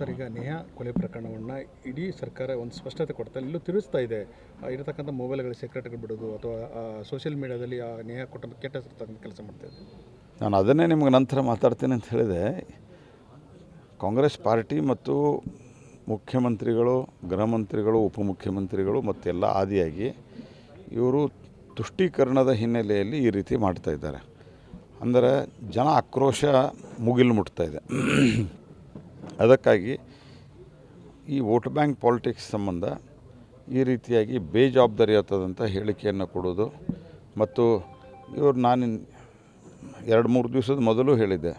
sir ಈಗ ನೇಹ ಕೊಲೆ ಪ್ರಕರಣವನ್ನು ಇಡೀ ಸರ್ಕಾರ ಒಂದು ಸ್ಪಷ್ಟತೆ ಕೊಡ್ತಾ ಇಲ್ಲೂ ತಿಳಿಸ್ತಾ ಇದೆ ಇರತಕ್ಕಂಥ ಮೊಬೈಲ್ಗಳ ಸೀಕ್ರೆಟ್ಗಳು ಬಿಡೋದು ಅಥವಾ ಸೋಷಿಯಲ್ ಮೀಡಿಯಾದಲ್ಲಿ ಆ ನೇಹ ಕೊಟ್ಟ ಕೆಟ್ಟ ಕೆಲಸ ಮಾಡ್ತಾ ನಾನು ಅದನ್ನೇ ನಿಮಗೆ ನಂತರ ಮಾತಾಡ್ತೀನಿ ಅಂತ ಹೇಳಿದೆ ಕಾಂಗ್ರೆಸ್ ಪಾರ್ಟಿ ಮತ್ತು ಮುಖ್ಯಮಂತ್ರಿಗಳು ಗೃಹ ಮಂತ್ರಿಗಳು ಉಪಮುಖ್ಯಮಂತ್ರಿಗಳು ಎಲ್ಲ ಆದಿಯಾಗಿ ಇವರು ತುಷ್ಟೀಕರಣದ ಹಿನ್ನೆಲೆಯಲ್ಲಿ ಈ ರೀತಿ ಮಾಡ್ತಾ ಇದ್ದಾರೆ ಅಂದರೆ ಜನ ಆಕ್ರೋಶ ಮುಗಿಲು ಮುಟ್ತಾ ಇದೆ ಅದಕ್ಕಾಗಿ ಈ ವೋಟ್ ಬ್ಯಾಂಕ್ ಪಾಲಿಟಿಕ್ಸ್ ಸಂಬಂಧ ಈ ರೀತಿಯಾಗಿ ಬೇಜವಾಬ್ದಾರಿ ಆತದಂಥ ಹೇಳಿಕೆಯನ್ನು ಕೊಡೋದು ಮತ್ತು ಇವರು ನಾನು ಎರಡು ಮೂರು ದಿವಸದ ಮೊದಲು ಹೇಳಿದ್ದೆ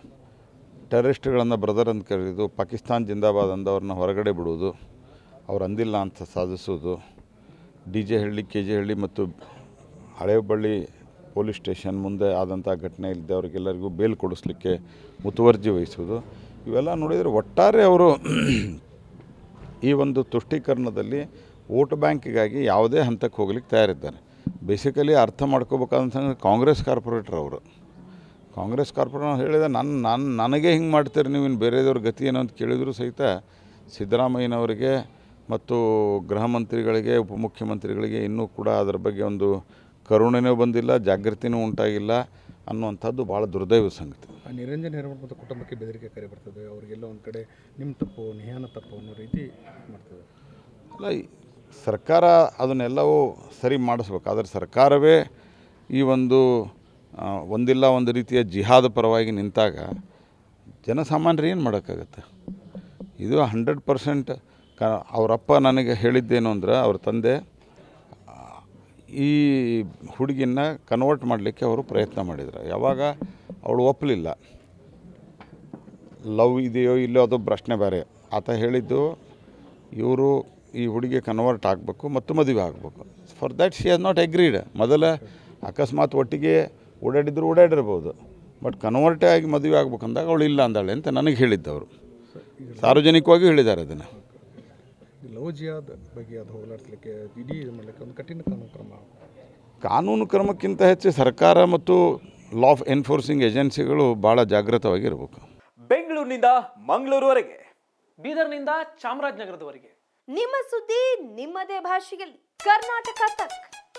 ಟೆರರಿಸ್ಟ್ಗಳನ್ನು ಬ್ರದರ್ ಅಂತ ಕರೆಯೋದು ಪಾಕಿಸ್ತಾನ್ ಜಿಂದಾಬಾದ್ ಅವ್ರನ್ನ ಹೊರಗಡೆ ಬಿಡುವುದು ಅವ್ರು ಅಂದಿಲ್ಲ ಅಂತ ಸಾಧಿಸೋದು D J Halli K J Halli ಮತ್ತು ಹಳೇಬಳ್ಳಿ ಪೊಲೀಸ್ ಸ್ಟೇಷನ್ ಮುಂದೆ ಆದಂಥ ಘಟನೆ ಇಲ್ಲದೆ ಅವ್ರಿಗೆಲ್ಲರಿಗೂ ಬೇಲ್ ಕೊಡಿಸ್ಲಿಕ್ಕೆ ಮುತುವರ್ಜಿ ವಹಿಸೋದು ಇವೆಲ್ಲ ನೋಡಿದರೆ ಒಟ್ಟಾರೆ ಅವರು ಈ ಒಂದು ತುಷ್ಟೀಕರಣದಲ್ಲಿ ವೋಟ್ ಬ್ಯಾಂಕಿಗಾಗಿ ಯಾವುದೇ ಹಂತಕ್ಕೆ ಹೋಗ್ಲಿಕ್ಕೆ ತಯಾರಿದ್ದಾರೆ ಬೇಸಿಕಲಿ ಅರ್ಥ ಮಾಡ್ಕೋಬೇಕಂತಂದ್ರೆ ಕಾಂಗ್ರೆಸ್ ಕಾರ್ಪೊರೇಟರ್ ಅವರು ಕಾಂಗ್ರೆಸ್ ಕಾರ್ಪೊರೇಟರ್ ಹೇಳಿದ ನನ್ನ ನಾನು ನನಗೆ ಹಿಂಗೆ ಮಾಡ್ತೀರಿ ನೀವು ಇನ್ನು ಬೇರೆದವ್ರ ಗತಿ ಏನು ಅಂತ ಕೇಳಿದರೂ ಸಹಿತ ಸಿದ್ದರಾಮಯ್ಯನವರಿಗೆ ಮತ್ತು ಗೃಹ ಮಂತ್ರಿಗಳಿಗೆ ಉಪಮುಖ್ಯಮಂತ್ರಿಗಳಿಗೆ ಇನ್ನೂ ಕೂಡ ಅದರ ಬಗ್ಗೆ ಒಂದು ಕರುಣೆನೂ ಬಂದಿಲ್ಲ ಜಾಗೃತಿನೂ ಉಂಟಾಗಿಲ್ಲ ಅನ್ನುವಂಥದ್ದು ಭಾಳ ದುರ್ದೈವ ಸಂಗತಿ ಆ ನಿರಂಜನ್ ಮತ್ತು ಕುಟುಂಬಕ್ಕೆ ಬೆದರಿಕೆ ಕರೆ ಬರ್ತದೆ ಅವರಿಗೆಲ್ಲ ಒಂದು ಕಡೆ ನಿಮ್ಮ ತಪ್ಪು ನಿಹಾನ ತಪ್ಪು ಅನ್ನೋ ರೀತಿ ಮಾಡ್ತದೆ ಅಲ್ಲ ಸರ್ಕಾರ ಅದನ್ನೆಲ್ಲವೂ ಸರಿ ಮಾಡಿಸ್ಬೇಕು ಆದರೆ ಸರ್ಕಾರವೇ ಈ ಒಂದು ಒಂದಿಲ್ಲ ಒಂದು ರೀತಿಯ ಜಿಹಾದ ಪರವಾಗಿ ನಿಂತಾಗ ಜನಸಾಮಾನ್ಯರು ಏನು ಮಾಡೋಕ್ಕಾಗತ್ತೆ ಇದು ಹಂಡ್ರೆಡ್ ಪರ್ಸೆಂಟ್ ಕ ಅವರಪ್ಪ ನನಗೆ ಹೇಳಿದ್ದೇನು ಅಂದ್ರೆ ಅವ್ರ ತಂದೆ ಈ ಹುಡುಗಿನ ಕನ್ವರ್ಟ್ ಮಾಡಲಿಕ್ಕೆ ಅವರು ಪ್ರಯತ್ನ ಮಾಡಿದರು ಯಾವಾಗ ಅವಳು ಒಪ್ಪಲಿಲ್ಲ ಲವ್ ಇದೆಯೋ ಇಲ್ಲೋ ಅದು ಪ್ರಶ್ನೆ ಬೇರೆ ಆತ ಹೇಳಿದ್ದು ಇವರು ಈ ಹುಡುಗಿ ಕನ್ವರ್ಟ್ ಆಗಬೇಕು ಮತ್ತು ಮದುವೆ ಆಗಬೇಕು for that she has not agreed ಮೊದಲ ಅಕಸ್ಮಾತ್ ಒಟ್ಟಿಗೆ ಓಡಾಡಿದ್ರು ಓಡಾಡಿರ್ಬೋದು ಬಟ್ ಕನ್ವರ್ಟೇ ಆಗಿ ಮದುವೆ ಆಗ್ಬೇಕಂದಾಗ ಅವಳು ಇಲ್ಲ ಅಂದಾಳೆ ಅಂತ ನನಗೆ ಹೇಳಿದ್ದವರು ಸಾರ್ವಜನಿಕವಾಗಿ ಹೇಳಿದ್ದಾರೆ ಅದನ್ನು ಬಗ್ಗೆ ಅದು ಒಂದು ಕಠಿಣ ಕ್ರಮ ಕಾನೂನು ಕ್ರಮಕ್ಕಿಂತ ಹೆಚ್ಚು ಸರ್ಕಾರ ಮತ್ತು ಲಾ ಎನ್ಫೋರ್ಸಿಂಗ್ ಏಜೆನ್ಸಿಗಳು ಬಹಳ ಜಾಗೃತವಾಗಿರಬೇಕು ಬೆಂಗಳೂರಿನಿಂದ ಮಂಗಳೂರುವರೆಗೆ ಬೀದರ್ನಿಂದ ಚಾಮರಾಜನಗರದವರೆಗೆ ನಿಮ್ಮ ಸುದ್ದಿ ನಿಮ್ಮದೇ ಭಾಷೆಯಲ್ಲಿ ಕರ್ನಾಟಕ ತಕ್